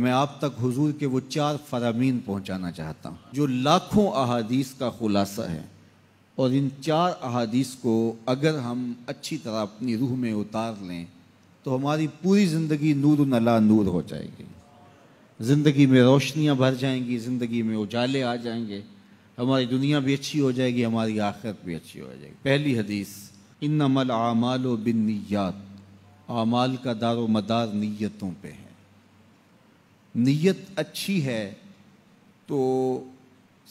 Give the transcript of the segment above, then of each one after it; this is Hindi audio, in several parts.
मैं आप तक हुजूर के वो चार फरामीन पहुंचाना चाहता हूं जो लाखों अहादीस का खुलासा है और इन चार अहादीस को अगर हम अच्छी तरह अपनी रूह में उतार लें तो हमारी पूरी ज़िंदगी नूर नला नूर हो जाएगी ज़िंदगी में रोशनियाँ भर जाएंगी ज़िंदगी में उजाले आ जाएंगे हमारी दुनिया भी अच्छी हो जाएगी हमारी आखिरत भी अच्छी हो जाएगी पहली हदीस इन अमल आमाल बिन नीयात आमाल का दारो मदार नीयतों पर है नीयत अच्छी है तो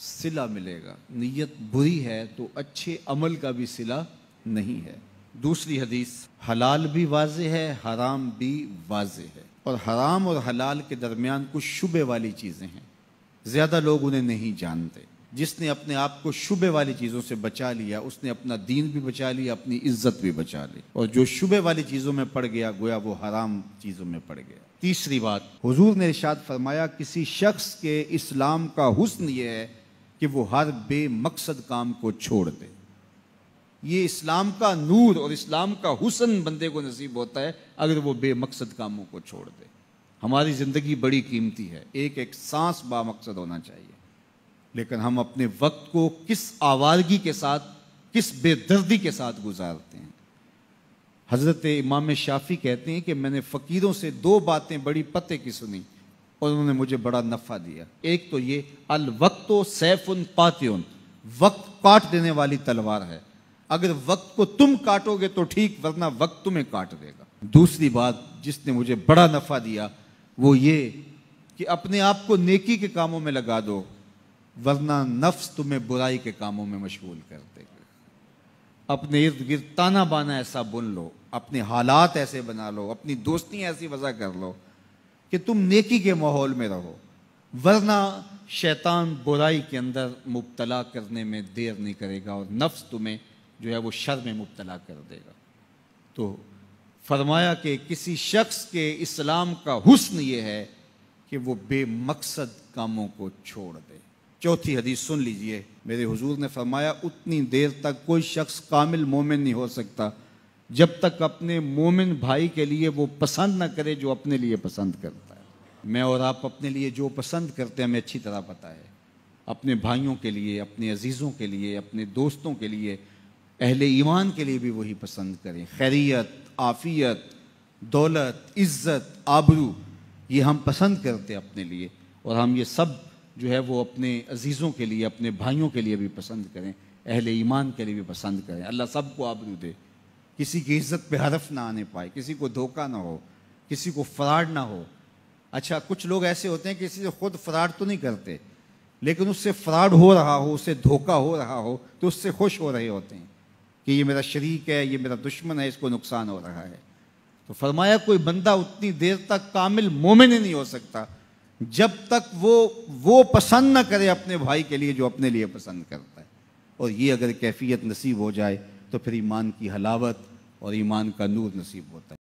सिला मिलेगा नीयत बुरी है तो अच्छे अमल का भी सिला नहीं है दूसरी हदीस हलाल भी वाज है हराम भी वाज है और हराम और हलाल के दरमियान कुछ शुबे वाली चीज़ें हैं ज़्यादा लोग उन्हें नहीं जानते जिसने अपने आप को शुबे वाली चीज़ों से बचा लिया उसने अपना दीन भी बचा लिया अपनी इज्जत भी बचा ली और जो शुबे वाली चीज़ों में पड़ गया गोया वो हराम चीज़ों में पड़ गया तीसरी बात हुजूर ने इर्शाद फरमाया किसी शख्स के इस्लाम का हुस्न ये है कि वो हर बेमकसद काम को छोड़ दे ये इस्लाम का नूर और इस्लाम का हुसन बंदे को नसीब होता है अगर वो बेमकसद कामों को छोड़ दे हमारी ज़िंदगी बड़ी कीमती है एक एक सांस बामकसद होना चाहिए लेकिन हम अपने वक्त को किस आवारगी के साथ किस बेदर्दी के साथ गुजारते हैं हज़रत इमाम शाफी कहते हैं कि मैंने फ़कीरों से दो बातें बड़ी पते की सुनी और उन्होंने मुझे बड़ा नफ़ा दिया एक तो ये अल वक्त उन पातियन वक्त काट देने वाली तलवार है अगर वक्त को तुम काटोगे तो ठीक वरना वक्त तुम्हें काट देगा दूसरी बात जिसने मुझे बड़ा नफ़ा दिया वो ये कि अपने आप को नेकी के कामों में लगा दो वरना नफ्स तुम्हें बुराई के कामों में मशगूल कर देगा अपने इर्द गिर्द ताना बाना ऐसा बुन लो अपने हालात ऐसे बना लो अपनी दोस्ती ऐसी वजह कर लो कि तुम नेकी के माहौल में रहो वरना शैतान बुराई के अंदर मुबतला करने में देर नहीं करेगा और नफ्स तुम्हें जो है वो शर में मुबतला कर देगा तो फरमाया कि किसी शख्स के इस्लाम का हुस्न ये है कि वो बेमकसद कामों को छोड़ दे चौथी हदीस सुन लीजिए मेरे हुजूर ने फरमाया उतनी देर तक कोई शख्स कामिल मोमिन नहीं हो सकता जब तक अपने मोमिन भाई के लिए वो पसंद ना करे जो अपने लिए पसंद करता है मैं और आप अपने लिए जो पसंद करते हैं हमें अच्छी तरह पता है अपने भाइयों के लिए अपने अजीज़ों के लिए अपने दोस्तों के लिए अहले ईमान के लिए भी वही पसंद करें खैरियत आफ़ियत दौलत इज़्ज़त आबरू ये हम पसंद करते हैं अपने लिए और हम ये सब जो है वो अपने अजीज़ों के लिए अपने भाइयों के लिए भी पसंद करें अहल ईमान के लिए भी पसंद करें अल्लाह सब को आबरू दे किसी की इज्जत पे हरफ ना आने पाए किसी को धोखा ना हो किसी को फ्राड ना हो अच्छा कुछ लोग ऐसे होते हैं किसी से खुद फ्राड तो नहीं करते लेकिन उससे फ्रॉड हो रहा हो उससे धोखा हो रहा हो तो उससे खुश हो रहे होते हैं कि ये मेरा शरीक है ये मेरा दुश्मन है इसको नुकसान हो रहा है तो फरमाया कोई बंदा उतनी देर तक कामिल मोमिन नहीं हो सकता जब तक वो वो पसंद ना करे अपने भाई के लिए जो अपने लिए पसंद करता है और ये अगर कैफियत नसीब हो जाए तो फिर ईमान की हलावत और ईमान का नूर नसीब होता है